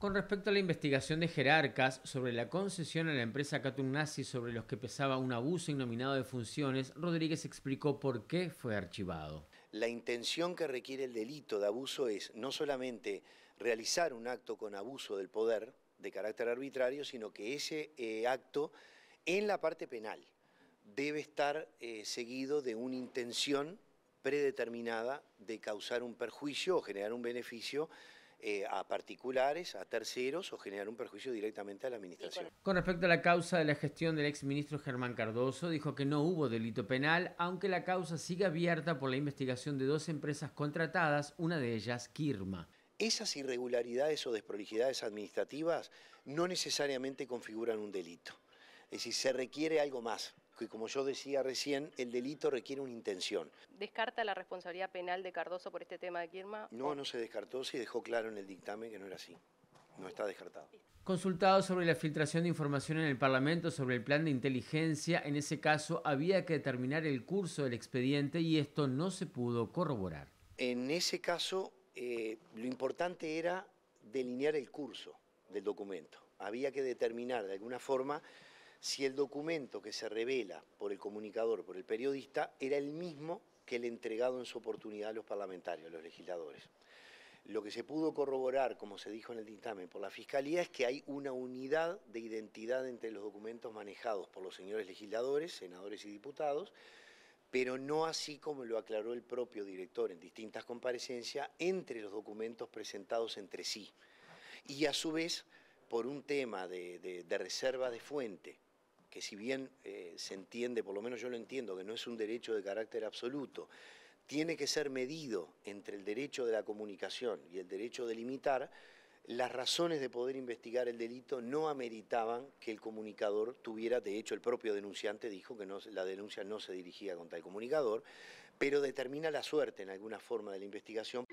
Con respecto a la investigación de jerarcas sobre la concesión a la empresa Catunazi sobre los que pesaba un abuso innominado de funciones, Rodríguez explicó por qué fue archivado. La intención que requiere el delito de abuso es no solamente realizar un acto con abuso del poder de carácter arbitrario, sino que ese eh, acto en la parte penal debe estar eh, seguido de una intención predeterminada de causar un perjuicio o generar un beneficio eh, a particulares, a terceros o generar un perjuicio directamente a la administración. Con respecto a la causa de la gestión del exministro Germán Cardoso, dijo que no hubo delito penal, aunque la causa sigue abierta por la investigación de dos empresas contratadas, una de ellas Kirma. Esas irregularidades o desprolijidades administrativas no necesariamente configuran un delito. Es decir, se requiere algo más que como yo decía recién, el delito requiere una intención. ¿Descarta la responsabilidad penal de Cardoso por este tema de Kirma? No, no se descartó, se dejó claro en el dictamen que no era así. No está descartado. Consultado sobre la filtración de información en el Parlamento sobre el plan de inteligencia, en ese caso había que determinar el curso del expediente y esto no se pudo corroborar. En ese caso, eh, lo importante era delinear el curso del documento. Había que determinar de alguna forma si el documento que se revela por el comunicador, por el periodista, era el mismo que el entregado en su oportunidad a los parlamentarios, a los legisladores. Lo que se pudo corroborar, como se dijo en el dictamen, por la Fiscalía es que hay una unidad de identidad entre los documentos manejados por los señores legisladores, senadores y diputados, pero no así como lo aclaró el propio director en distintas comparecencias entre los documentos presentados entre sí. Y a su vez, por un tema de, reserva de fuente que si bien eh, se entiende, por lo menos yo lo entiendo, que no es un derecho de carácter absoluto, tiene que ser medido entre el derecho de la comunicación y el derecho de limitar, las razones de poder investigar el delito no ameritaban que el comunicador tuviera, de hecho el propio denunciante dijo que la denuncia no se dirigía contra el comunicador, pero determina la suerte en alguna forma de la investigación.